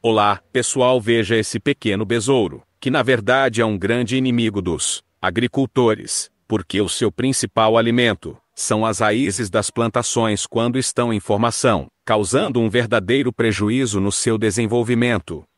Olá, pessoal, veja esse pequeno besouro, que na verdade é um grande inimigo dos agricultores, porque o seu principal alimento são as raízes das plantações quando estão em formação, causando um verdadeiro prejuízo no seu desenvolvimento.